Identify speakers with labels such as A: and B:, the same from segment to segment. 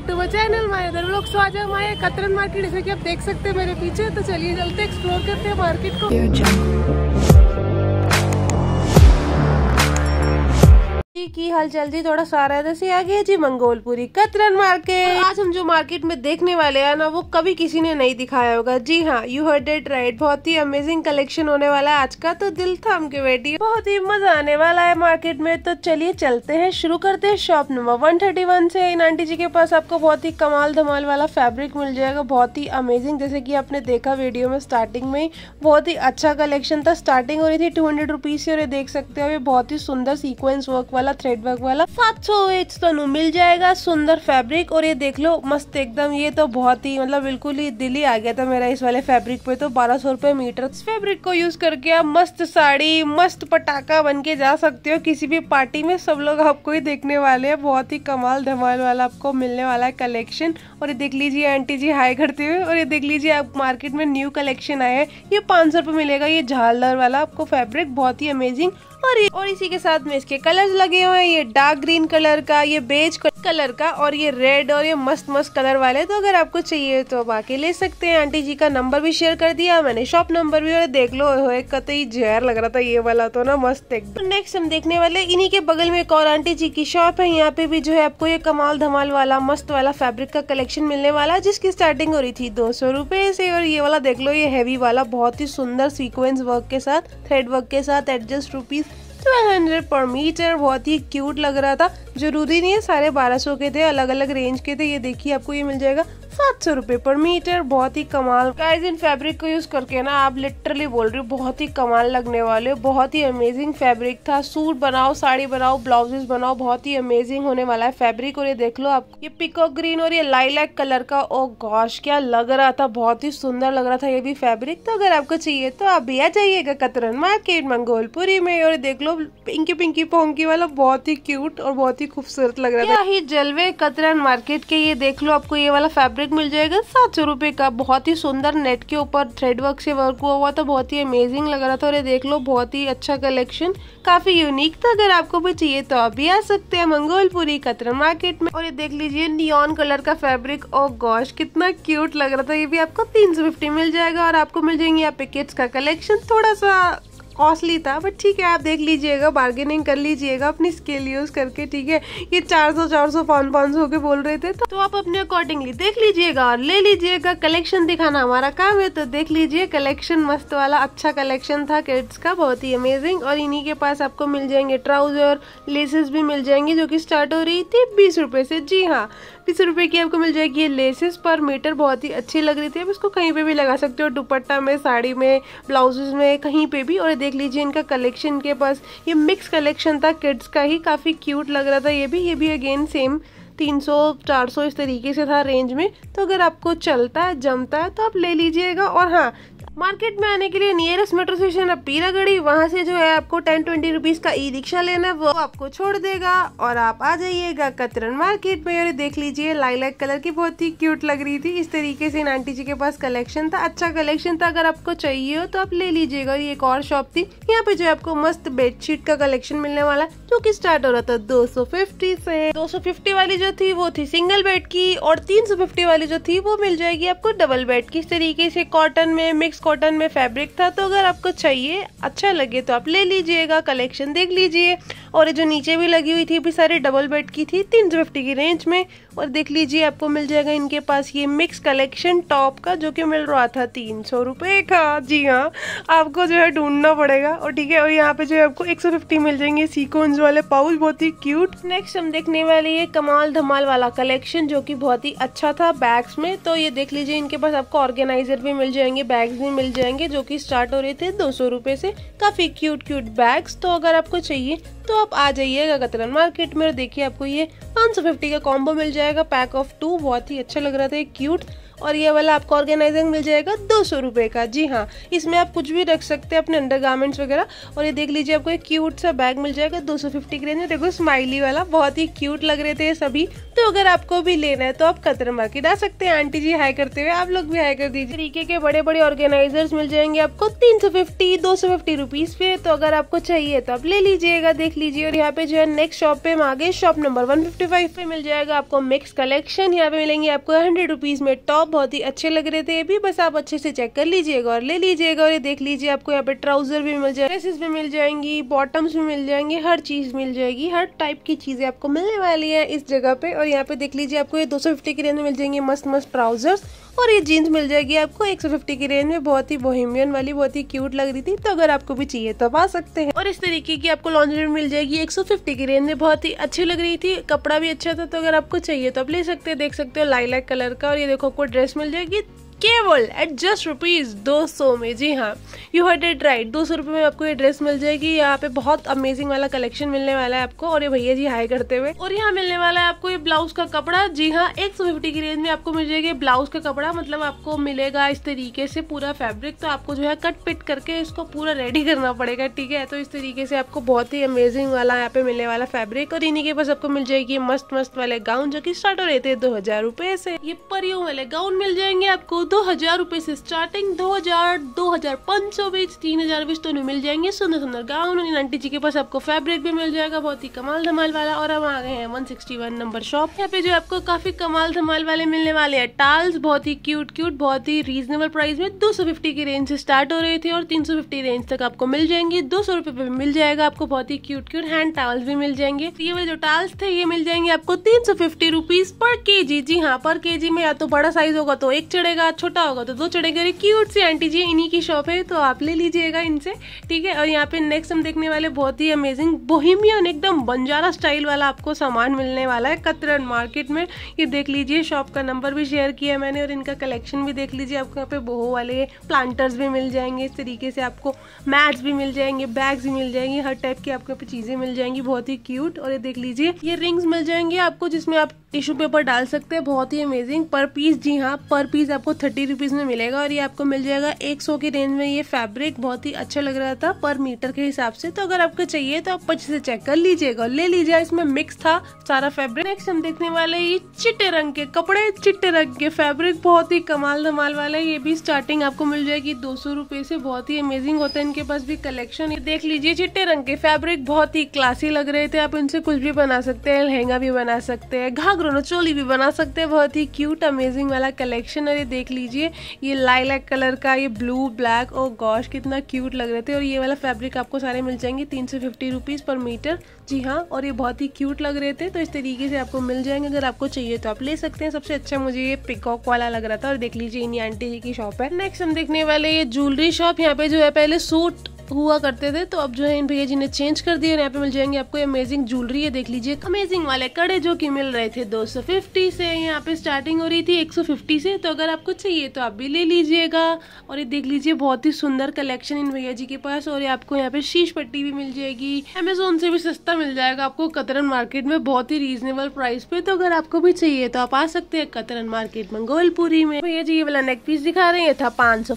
A: Back to my channel my दर लोग आज हम आए कतरन मार्केट जैसे कि आप देख सकते हैं मेरे पीछे तो चलिए चलते एक्सप्लोर करते हैं मार्केट को की की हलचल जी थोड़ा स्वारादा से आ गया जी मंगोलपुरी कतरन मार्केट आज हम जो मार्केट में देखने वाले हैं ना वो कभी किसी ने नहीं दिखाया होगा जी हाँ यू हर्ड इट राइट बहुत ही अमेजिंग कलेक्शन होने वाला है आज का तो दिल थाम के बेटी बहुत ही मजा आने वाला है मार्केट में तो चलिए चलते हैं शुरू करते है shop number one thirty one से इन आंटी जी के पास आपको बहुत ही कमाल धमाल वाला फेब्रिक मिल जाएगा बहुत ही अमेजिंग जैसे की आपने देखा वीडियो में स्टार्टिंग में बहुत ही अच्छा कलेक्शन था स्टार्टिंग हो रही थी टू हंड्रेड रुपीज से और देख सकते हो ये बहुत ही सुंदर सीक्वेंस वर्क वाला वाला थ्रेड वर्क वाला सात सौ एच मिल जाएगा सुंदर फैब्रिक और ये देख लो मस्त एकदम ये तो बहुत ही मतलब बिल्कुल ही दिल ही आ गया था मेरा इस वाले फैब्रिक पे तो बारह सौ मीटर फैब्रिक को यूज करके आप मस्त साड़ी मस्त पटाखा बन के जा सकते हो किसी भी पार्टी में सब लोग आपको ही देखने वाले हैं बहुत ही कमाल धमाल वाला आपको मिलने वाला है कलेक्शन और ये देख लीजिए आंटी जी हाई करते हुए और ये देख लीजिए आप मार्केट में न्यू कलेक्शन आया है ये पाँच सौ मिलेगा ये झालर वाला आपको फैब्रिक बहुत ही अमेजिंग और ये और इसी के साथ में इसके कलर्स लगे हुए हैं ये डार्क ग्रीन कलर का ये बेज कलर का और ये रेड और ये मस्त मस्त कलर वाले तो अगर आपको चाहिए तो आप आके ले सकते हैं आंटी जी का नंबर भी शेयर कर दिया मैंने शॉप नंबर भी और देख लो कतई जहर लग रहा था ये वाला तो ना मस्त एक नेक्स्ट तो हम देखने वाले इन्हीं के बगल में एक और आंटी जी की शॉप है यहाँ पे भी जो है आपको ये कमाल धमाल वाला मस्त वाला फेब्रिक का कलेक्शन मिलने वाला जिसकी स्टार्टिंग हो रही थी दो सौ से और ये वाला देख लो ये हैवी वाला बहुत ही सुंदर सीक्वेंस वर्क के साथ थ्रेड वर्क के साथ एडजस्ट रूपीज 1200 पर मीटर बहुत ही क्यूट लग रहा था ज़रूरी नहीं है सारे 1200 के थे अलग अलग रेंज के थे ये देखिए आपको ये मिल जाएगा सात सौ रूपए पर मीटर बहुत ही कमाल गाइज इन फैब्रिक को यूज करके ना आप लिटरली बोल रही हो बहुत ही कमाल लगने वाले बहुत ही अमेजिंग फैब्रिक था सूट बनाओ साड़ी बनाओ ब्लाउजेस बनाओ बहुत ही अमेजिंग होने वाला है फैब्रिक और ये देख लो आप ये पिको ग्रीन और ये लाइलैक कलर का ओ oh गॉश क्या लग रहा था बहुत ही सुंदर लग रहा था ये भी फैब्रिक तो अगर आपको चाहिए तो आप भी आ जाइएगा कतरन मार्केट मंगोलपुरी में और देख लो पिंकी पिंकी पोंकी वाला बहुत ही क्यूट और बहुत ही खूबसूरत लग रहा था ही जलवे कतरन मार्केट के ये देख लो आपको ये वाला फैब्रिक तक मिल जाएगा सात सौ रुपये का बहुत ही सुंदर नेट के ऊपर थ्रेड वर्क से वर्क हुआ हुआ था बहुत ही अमेजिंग लग रहा था और ये देख लो बहुत ही अच्छा कलेक्शन काफ़ी यूनिक था अगर आपको भी चाहिए तो आप भी आ सकते हैं मंगोलपुरी कतरा मार्केट में और ये देख लीजिए नियॉन कलर का फैब्रिक और गॉश कितना क्यूट लग रहा था ये भी आपको तीन सौ फिफ्टी मिल जाएगा और आपको मिल जाएंगे यहाँ पे किड्स का कलेक्शन थोड़ा सा कॉस्टली था बट ठीक है आप देख लीजिएगा बार्गेनिंग कर लीजिएगा अपनी स्केल यूज़ करके ठीक है ये चार सौ चार सौ पाँच पाँच सौ के बोल रहे थे तो आप अपने अकॉर्डिंगली देख लीजिएगा और ले लीजिएगा कलेक्शन दिखाना हमारा काम है तो देख लीजिए कलेक्शन मस्त वाला अच्छा कलेक्शन था किड्स का बहुत ही अमेजिंग और इन्हीं के पास आपको मिल जाएंगे ट्राउजर लेसेस भी मिल जाएंगे जो कि स्टार्ट हो रही थी बीस रुपये से जी हाँ छत्तीस रुपये की आपको मिल जाएगी ये लेसेस पर मीटर बहुत ही अच्छी लग रही थी आप इसको कहीं पे भी लगा सकते हो दुपट्टा में साड़ी में ब्लाउजेज में कहीं पे भी और देख लीजिए इनका कलेक्शन के पास ये मिक्स कलेक्शन था किड्स का ही काफ़ी क्यूट लग रहा था ये भी ये भी अगेन सेम 300 400 इस तरीके से था रेंज में तो अगर आपको चलता है जमता है तो आप ले लीजिएगा और हाँ मार्केट में आने के लिए नियरेस्ट मेट्रो स्टेशन है पीरागढ़ी वहाँ से जो है आपको टेन ट्वेंटी रुपीज का ई रिक्शा लेना वो आपको छोड़ देगा और आप आ जाइएगा कतरन मार्केट में और देख लीजिए लाइलैक कलर की बहुत ही क्यूट लग रही थी इस तरीके से इन आंटी जी के पास कलेक्शन था अच्छा कलेक्शन था अगर आपको चाहिए हो तो आप ले लीजिएगा और ये एक और शॉप थी यहाँ पे जो है आपको मस्त बेडशीट का कलेक्शन मिलने वाला जो की स्टार्ट हो रहा था दो से दो वाली जो थी वो थी सिंगल बेड की और तीन वाली जो थी वो मिल जाएगी आपको डबल बेड की इस तरीके से कॉटन में मिक्स कॉटन में फैब्रिक था तो अगर आपको चाहिए अच्छा लगे तो आप ले लीजिएगा कलेक्शन देख लीजिए और ये जो नीचे भी लगी हुई थी भी सारे डबल बेड की थी तीन फिफ्टी की रेंज में और देख लीजिए आपको मिल जाएगा इनके पास ये मिक्स कलेक्शन टॉप का जो कि मिल रहा था तीन सौ रुपये का जी हाँ आपको जो है ढूंढना पड़ेगा और ठीक है और यहाँ पे जो है आपको एक सौ फिफ्टी मिल जाएंगे सीकोन्स वाले पाउच बहुत ही क्यूट नेक्स्ट हम देखने वाले ये कमाल धमाल वाला कलेक्शन जो कि बहुत ही अच्छा था बैग्स में तो ये देख लीजिए इनके पास आपको ऑर्गेनाइजर भी मिल जाएंगे बैग्स भी में मिल जाएंगे जो कि स्टार्ट हो रहे थे दो सौ रुपये से काफ़ी क्यूट क्यूट बैग्स तो अगर आपको चाहिए तो आप आ जाइएगा कतरन मार्केट में और देखिए आपको ये 550 का कॉम्बो मिल जाएगा पैक ऑफ टू बहुत ही अच्छा लग रहा था क्यूट और ये वाला आपको ऑर्गेनाइजर मिल जाएगा दो सौ रुपये का जी हाँ इसमें आप कुछ भी रख सकते हैं अपने अंडर गारमेंट्स वगैरह और ये देख लीजिए आपको एक क्यूट सा बैग मिल जाएगा दो सौ फिफ्टी के देखो स्माइली वाला बहुत ही क्यूट लग रहे थे सभी तो अगर आपको भी लेना है तो आप कतर मार्केट आ सकते हैं आंटी जी हाई करते हुए आप लोग भी हाई कर दीजिए तरीके के बड़े बड़े ऑर्गेनाइजर्स मिल जाएंगे आपको तीन सौ फिफ्टी दो सौ फिफ्टी रुपीज पे तो अगर आपको चाहिए तो आप ले लीजिएगा देख लीजिए और यहाँ पे जो है नेक्स्ट शॉप पे हम आगे shop number one fifty five पे मिल जाएगा आपको मिक्स कलेक्शन यहाँ पे मिलेंगे आपको हंड्रेड रुपीज में टॉप बहुत ही अच्छे लग रहे थे ये भी बस आप अच्छे से चेक कर लीजिएगा और ले लीजिएगा और ये देख लीजिए आपको यहाँ पे ट्राउजर भी मिल जाएगा ड्रेसेस भी मिल जाएंगी बॉटम्स भी मिल जाएंगे हर चीज मिल जाएगी हर टाइप की चीजें आपको मिलने वाली है इस जगह पे और यहाँ पे देख लीजिए आपको ये फिफ्टी की रेंज में मिल जाएंगे मस्त मस्त ट्राउजर्स और ये जीन्स मिल जाएगी आपको 150 की रेंज में बहुत ही बोहिमियन वाली बहुत ही क्यूट लग रही थी तो अगर आपको भी चाहिए तो आप आ सकते हैं और इस तरीके की आपको लॉन्ड्री मिल जाएगी 150 की रेंज में बहुत ही अच्छी लग रही थी कपड़ा भी अच्छा था तो अगर आपको चाहिए तो आप ले सकते हैं देख सकते हो लाइलैक कलर का और ये देखो आपको ड्रेस मिल जाएगी केवल एट जस्ट रुपीज़ दो सौ में जी हाँ यू हैड इट राइट दो सौ रुपये में आपको ये ड्रेस मिल जाएगी यहाँ पे बहुत अमेजिंग वाला कलेक्शन मिलने वाला है आपको और ये भैया जी हाई करते हुए और यहाँ मिलने वाला है आपको ये ब्लाउज का कपड़ा जी हाँ एक सौ फिफ्टी की रेंज में आपको मिल जाएगी ब्लाउज का कपड़ा मतलब आपको मिलेगा इस तरीके से पूरा फैब्रिक तो आपको जो है कट पिट करके इसको पूरा रेडी करना पड़ेगा ठीक है तो इस तरीके से आपको बहुत ही अमेजिंग वाला यहाँ पे मिलने वाला फैब्रिक और इन्हीं के पास आपको मिल जाएगी मस्त मस्त वाले गाउन जो की स्टार्ट हो रहे थे दो हजार रुपए से ये परियों वाले गाउन मिल जाएंगे आपको दो हजार रुपए से स्टार्टिंग दो हजार दो हजार पांच सौ बीच तीन हजार बीच तो मिल जाएंगे सुंदर सुंदर गाउन उन्हें आंटी जी के पास आपको फैब्रिक भी मिल जाएगा बहुत ही कमाल धमाल वाला और हम आ गए हैं one sixty one number shop यहाँ पे जो आपको काफी कमाल धमाल वाले मिलने वाले हैं टाल्स बहुत ही क्यूट क्यूट बहुत ही रीजनेबल प्राइस में दो सौ फिफ्टी की रेंज से स्टार्ट हो रहे थे और तीन सौ फिफ्टी रेंज तक आपको मिल जाएंगे दो सौ पे मिल जाएगा आपको बहुत ही क्यूट क्यूट हैंड टावल्स भी मिल जाएंगे तो ये वाले जो टाल्स थे ये मिल जाएंगे आपको तीन सौ फिफ्टी रुपीज पर के जी जी हाँ पर के जी में या तो बड़ा साइज होगा तो एक चढ़ेगा छोटा होगा तो दो चढ़े अरे क्यूट सी आंटी जी इन्हीं की शॉप है तो आप ले लीजिएगा इनसे ठीक है और यहाँ पे नेक्स्ट हम देखने वाले बहुत ही अमेजिंग बोहिमियन एकदम बंजारा स्टाइल वाला आपको सामान मिलने वाला है कतरन मार्केट में ये देख लीजिए शॉप का नंबर भी शेयर किया है मैंने और इनका कलेक्शन भी देख लीजिए आपको यहाँ पे बोहो वाले प्लांटर्स भी मिल जाएंगे इस तरीके से आपको मैट्स भी मिल जाएंगे बैग्स भी मिल जाएंगे हर टाइप की आपको यहाँ पे चीज़ें मिल जाएंगी बहुत ही क्यूट और ये देख लीजिए ये रिंग्स मिल जाएंगे आपको जिसमें आप टिश्यू पेपर डाल सकते हैं बहुत ही अमेजिंग पर पीस जी हाँ पर पीस आपको थर्टी रुपीज़ में मिलेगा और ये आपको मिल जाएगा एक सौ की रेंज में ये फैब्रिक बहुत ही अच्छा लग रहा था पर मीटर के हिसाब से तो अगर आपको चाहिए तो आप पच्चीस से चेक कर लीजिएगा ले लीजिए इसमें मिक्स था सारा फैब्रिक नेक्स्ट हम देखने वाले ये चिट्टे रंग के कपड़े चिट्टे रंग के फैब्रिक बहुत ही कमाल धमाल वाला है ये भी स्टार्टिंग आपको मिल जाएगी दो सौ रुपये से बहुत ही अमेजिंग होता है इनके पास भी कलेक्शन देख लीजिए चिट्टे रंग के फैब्रिक बहुत ही क्लासी लग रहे थे आप इनसे कुछ भी बना सकते हैं लहंगा भी बना सकते हैं घाघरों चोली भी बना सकते हैं बहुत ही क्यूट अमेजिंग वाला कलेक्शन और ये देख लीजिए लीजिए ये लाइलैक कलर का ये ब्लू ब्लैक और गॉश कितना क्यूट लग रहे थे और ये वाला फैब्रिक आपको सारे मिल जाएंगे तीन सौ फिफ्टी रुपीज़ पर मीटर जी हाँ और ये बहुत ही क्यूट लग रहे थे तो इस तरीके से आपको मिल जाएंगे अगर आपको चाहिए तो आप ले सकते हैं सबसे अच्छा मुझे ये पिकॉक वाला लग रहा था और देख लीजिए इन आंटी जी की शॉप है नेक्स्ट हम देखने वाले ये ज्वेलरी शॉप यहाँ पे जो है पहले सूट हुआ करते थे तो अब जो है इन भैया जी ने चेंज कर दिया यहाँ पे मिल जाएंगे आपको अमेजिंग ज्वेलरी है देख लीजिए अमेजिंग वाले कड़े जो कि मिल रहे थे 250 से यहाँ पे स्टार्टिंग हो रही थी 150 से तो अगर आपको चाहिए तो आप भी ले लीजिएगा और ये देख लीजिए बहुत ही सुंदर कलेक्शन इन भैया जी के पास और ये आपको यहाँ पे शीश पट्टी भी मिल जाएगी अमेजोन से भी सस्ता मिल जाएगा आपको कतरन मार्केट में बहुत ही रीजनेबल प्राइस पे तो अगर आपको भी चाहिए तो आप आ सकते हैं कतरन मार्केट मंगोलपुरी में भैया जी ये वाला नेक पीस दिखा रहे हैं था पाँच सौ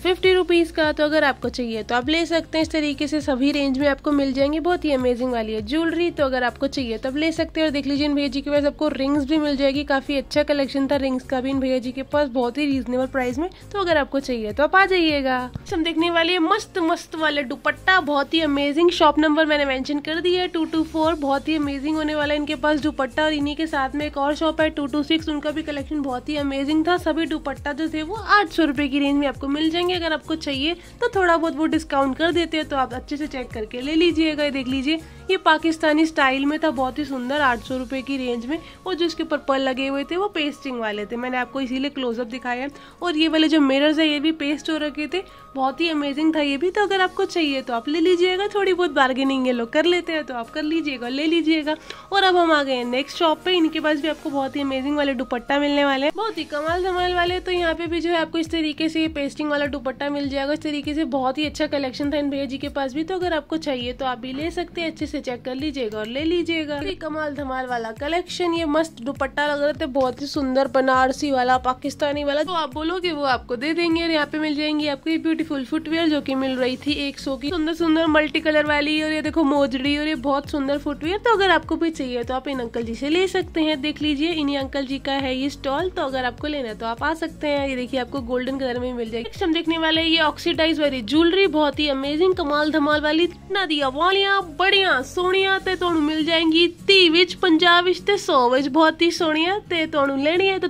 A: का तो अगर आपको चाहिए तो आप ले सकते हैं इस तरीके से सभी रेंज में आपको मिल जाएंगे बहुत ही अमेजिंग वाली है ज्वेलरी तो अगर आपको चाहिए तब तो ले सकते हैं और देख लीजिए इन भैया जी के पास आपको रिंग्स भी मिल जाएगी काफ़ी अच्छा कलेक्शन था रिंग्स का भी इन भैया जी के पास बहुत ही रीजनेबल प्राइस में तो अगर आपको चाहिए तो आप आ जाइएगा हम देखने वाले मस्त मस्त वाले दुपट्टा बहुत ही अमेजिंग शॉप नंबर मैंने मैंशन कर दिया है टू टू फोर बहुत ही अमेजिंग होने वाला है इनके पास दुपट्टा और इन्हीं के साथ में एक और शॉप है टू टू सिक्स उनका भी कलेक्शन बहुत ही अमेजिंग था सभी दुपट्टा जो थे वो आठ सौ रुपए की रेंज में आपको मिल जाएंगे अगर आपको चाहिए तो थोड़ा बहुत वो डिस्काउंट कर देते हैं तो तो आप अच्छे से चेक करके ले लीजिएगा देख लीजिए ये पाकिस्तानी स्टाइल में था बहुत ही सुंदर आठ सौ रुपये की रेंज में और जो इसके ऊपर लगे हुए थे वो पेस्टिंग वाले थे मैंने आपको इसीलिए क्लोजअप दिखाया है और ये वाले जो मिरर्स है ये भी पेस्ट हो रखे थे बहुत ही अमेजिंग था ये भी तो अगर आपको चाहिए तो आप ले लीजिएगा थोड़ी बहुत बार्गेनिंग ये लोग कर लेते हैं तो आप कर लीजिएगा ले लीजिएगा और अब हम आ गए नेक्स्ट शॉप पे इनके पास भी आपको बहुत ही अमेजिंग वाले दुपट्टा मिलने वाले हैं बहुत ही कमाल धमाल वाले तो यहाँ पे भी जो है आपको इस तरीके से ये पेस्टिंग वाला दुपट्टा मिल जाएगा इस तरीके से बहुत ही अच्छा कलेक्शन था इन भैया जी के पास भी तो अगर आपको चाहिए तो आप भी ले सकते हैं अच्छे से चेक कर लीजिएगा और ले लीजिएगा ये कमाल धमाल वाला कलेक्शन ये मस्त दुपट्टा लग रहा था बहुत ही सुंदर बनारसी वाला पाकिस्तानी वाला तो आप बोलोगे वो आपको दे देंगे और यहाँ पे मिल जाएंगी आपको ये ब्यूटीफुल फुटवेयर जो की मिल रही थी एक सौ की सुंदर सुंदर मल्टी कलर वाली और ये देखो मोजड़ी और ये बहुत सुंदर फुटवेयर तो अगर आपको भी चाहिए तो आप इन अंकल जी से ले सकते हैं देख लीजिए इन्हीं अंकल जी का है ये स्टॉल तो अगर आपको लेना है तो आप आ सकते हैं ये देखिए आपको गोल्डन कलर में मिल जाएगी हम देखने वाले ये ऑक्सीडाइज वाली ज्वेलरी बहुत ही अमेजिंग कमाल धमाल वाली इतना दिया वालिया बढ़िया ਸੋਹਣੀਆਂ तो थो मिल जाएगी 30 ਵਿੱਚ 50 ਵਿੱਚ ਤੇ 100 ਵਿੱਚ ਬਹੁਤ ਹੀ ਸੋਹਣੀਆਂ ਤੇ ਤੁਹਾਨੂੰ ਲੈਣੀ ਹੈ ਤਾਂ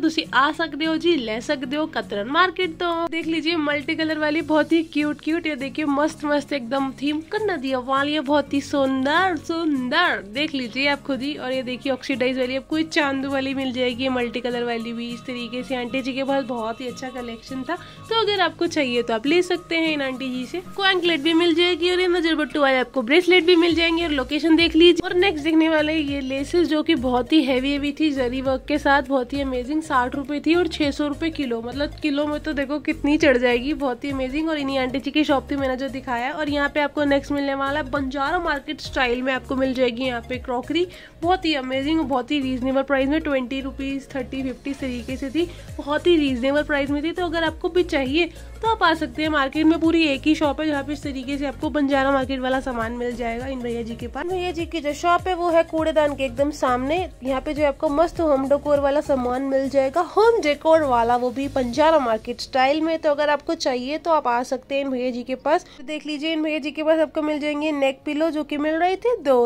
A: सकते हो कतरन मार्केट तो देख लीजिए मल्टी कलर वाली बहुत ही क्यूट क्यूट ये देखिए मस्त मस्त एकदम थीम कर दिया वाली है बहुत ही सुंदर सुंदर देख लीजिए आप खुद ही और ये देखिए ऑक्सीडाइज वाली आपको चांदू वाली मिल जाएगी मल्टी कलर वाली भी इस तरीके से आंटी जी के पास बहुत ही अच्छा कलेक्शन था तो अगर आपको चाहिए तो आप ले सकते हैं इन आंटी जी से को एंकलेट भी मिल जाएगी और ये नजर बट्टू वाले आपको ब्रेसलेट भी मिल जाएंगे और लोकेशन देख लीजिए और नेक्स्ट देखने वाले ये लेसेस जो कि बहुत ही हैवी हैवी थी जरी वर्क के साथ बहुत ही अमेजिंग साठ रुपए थी और छह सौ रुपए किलो मतलब किलो में तो देखो कितनी चढ़ जाएगी बहुत ही अमेजिंग और इन्हीं आंटी जी की शॉप थी मैंने जो दिखाया और यहाँ पे आपको नेक्स्ट मिलने वाला बंजारा मार्केट स्टाइल में आपको मिल जाएगी यहाँ पे क्रॉकरी बहुत ही अमेजिंग और बहुत ही रीजनेबल प्राइस में ट्वेंटी रुपीज़ थर्टी फिफ्टी इस तरीके से थी बहुत ही रीजनेबल प्राइस में थी तो अगर आपको भी चाहिए तो आप आ सकते हैं मार्केट में पूरी एक ही शॉप है जहाँ पे इस तरीके से आपको बंजारा मार्केट वाला सामान मिल जाएगा इन भैया जी के पास भैया जी की जो शॉप है वो है कूड़ेदान के एकदम सामने यहाँ पे जो आपको मस्त होम डेकोर वाला सामान मिल जाएगा होम डेकोर वाला वो भी बंजारा मार्केट स्टाइल में तो अगर आपको चाहिए तो आप आ सकते हैं इन भैया जी के पास तो देख लीजिए इन भैया जी के पास आपको मिल जाएंगे नेक पिलो जो की मिल रही थी दो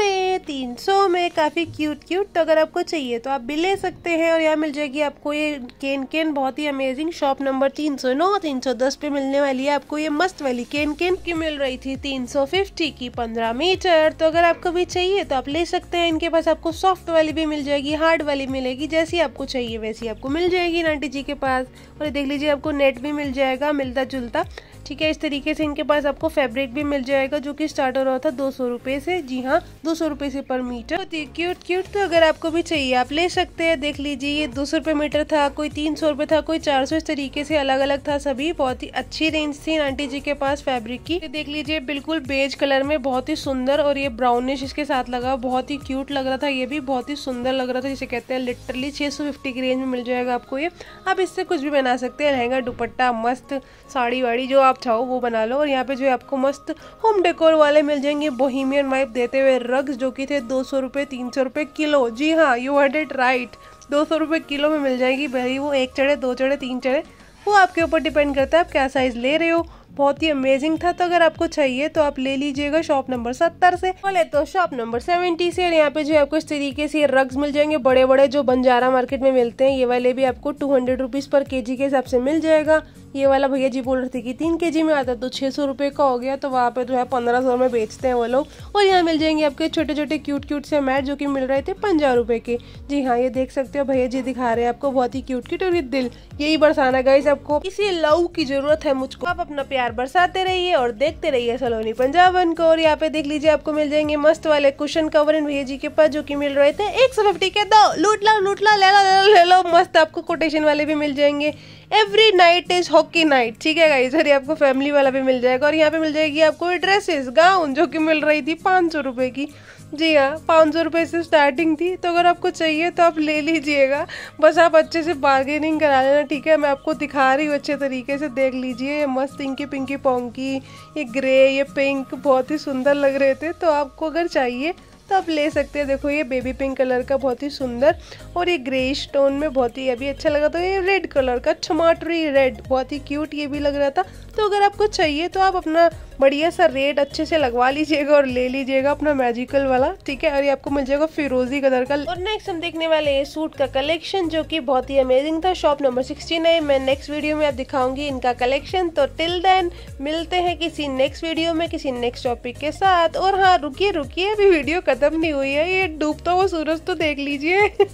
A: में तीन में काफी क्यूट क्यूट तो अगर आपको चाहिए तो आप भी ले सकते हैं और यहाँ मिल जाएगी आपको ये केन केन बहुत ही अमेजिंग शॉप नंबर तीन सौ नौ तीन तीन सौ दस पे मिलने वाली है आपको ये मस्त वाली केन केन की मिल रही थी तीन सौ फिफ्टी की पंद्रह मीटर तो अगर आपको भी चाहिए तो आप ले सकते हैं इनके पास आपको सॉफ्ट वाली भी मिल जाएगी हार्ड वाली मिलेगी जैसी आपको चाहिए वैसी आपको मिल जाएगी नाटी जी के पास और देख लीजिए आपको नेट भी मिल जाएगा मिलता जुलता ठीक है इस तरीके से इनके पास आपको फैब्रिक भी मिल जाएगा जो कि स्टार्ट हो रहा था दो सौ रुपये से जी हाँ दो सौ रुपए से पर मीटर तो क्यूट क्यूट तो अगर आपको भी चाहिए आप ले सकते हैं देख लीजिए ये दो सौ रुपये मीटर था कोई तीन सौ रुपए था कोई चार सौ इस तरीके से अलग अलग था सभी बहुत ही अच्छी रेंज थी आंटी जी के पास फेब्रिक की देख लीजिए बिल्कुल बेज कलर में बहुत ही सुंदर और ये ब्राउनिश इसके साथ लगा बहुत ही क्यूट लग रहा था ये भी बहुत ही सुंदर लग रहा था जिसे कहते हैं लिटरली छह सौ फिफ्टी की रेंज में मिल जाएगा आपको ये आप इससे कुछ भी बना सकते हैं लहंगा दुपट्टा मस्त साड़ी वाड़ी जो आप आप चाहो वो बना लो और यहाँ पे जो है आपको मस्त होम डेकोर वाले मिल जाएंगे बोहिमियन वाइप देते हुए रग्स जो कि थे दो सौ रुपये तीन सौ रुपये किलो जी हाँ यू हर्ड इट राइट दो सौ रुपये किलो में मिल जाएगी भाई वो एक चढ़े दो चढ़े तीन चढ़े वो आपके ऊपर डिपेंड करता है आप क्या साइज़ ले रहे हो बहुत ही अमेजिंग था तो अगर आपको चाहिए तो आप ले लीजिएगा शॉप नंबर सत्तर से बोले तो शॉप नंबर सेवेंटी से यहाँ पे जो है आपको इस तरीके से रग्स मिल जाएंगे बड़े बड़े जो बंजारा मार्केट में मिलते हैं ये वाले भी आपको टू हंड्रेड रुपीज पर के जी के हिसाब से मिल जाएगा ये वाला भैया जी बोल रहे थे कि तीन के जी में आता तो छह सौ रुपए का हो गया तो वहाँ पे जो है पंद्रह सौ में बेचते हैं वो लोग और यहाँ मिल जाएंगे आपके छोटे छोटे क्यूट क्यूट से मैट जो कि मिल रहे थे पंजा रुपए के जी हाँ ये देख सकते हो भैया जी दिखा रहे हैं आपको बहुत ही क्यूट क्यूट और ये दिल यही बरसाना गाइस आपको इसी लव की जरूरत है मुझको आप अपना प्यार प्यार बरसाते रहिए और देखते रहिए सलोनी पंजाबन को और यहाँ पे देख लीजिए आपको मिल जाएंगे मस्त वाले कुशन कवर इन भैया जी के पास जो कि मिल रहे थे एक सौ फिफ्टी के दो लूट लो लूट लो ले लो ले लो ले लो मस्त आपको कोटेशन वाले भी मिल जाएंगे every night is hockey night ठीक है गाई सर आपको फैमिली वाला भी मिल जाएगा और यहाँ पे मिल जाएगी आपको ड्रेसेस गाउन जो कि मिल रही थी पाँच सौ रुपये की जी हाँ पाँच सौ रुपये से स्टार्टिंग थी तो अगर आपको चाहिए तो आप ले लीजिएगा बस आप अच्छे से बार्गेनिंग करा लेना ठीक है मैं आपको दिखा रही हूँ अच्छे तरीके से देख लीजिए ये मस्त इंकी पिंकी पोंकी ये ग्रे ये पिंक बहुत ही सुंदर लग रहे थे तो आपको अगर चाहिए तो आप ले सकते हैं देखो ये बेबी पिंक कलर का बहुत ही सुंदर और ये ग्रे स्टोन में बहुत ही अभी अच्छा लगा तो ये रेड कलर का टमाटरी रेड बहुत ही क्यूट ये भी लग रहा था तो अगर आपको चाहिए तो आप अपना बढ़िया सा रेट अच्छे से लगवा लीजिएगा और ले लीजिएगा अपना मैजिकल वाला ठीक है और ये आपको मिल जाएगा फिरोजी कलर का और नेक्स्ट हम देखने वाले हैं सूट का कलेक्शन जो कि बहुत ही अमेजिंग था शॉप नंबर सिक्सटी नाइन मैं नेक्स्ट वीडियो में आप दिखाऊंगी इनका कलेक्शन तो टिल देन मिलते हैं किसी नेक्स्ट वीडियो में किसी नेक्स्ट टॉपिक के साथ और हाँ रुकी रुकी अभी वीडियो खत्म नहीं हुई है ये डूबता तो हुआ सूरज तो देख लीजिए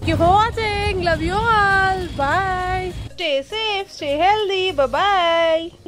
A: Thank you for watching. Love you all. Bye. Stay safe, stay healthy. Bye bye.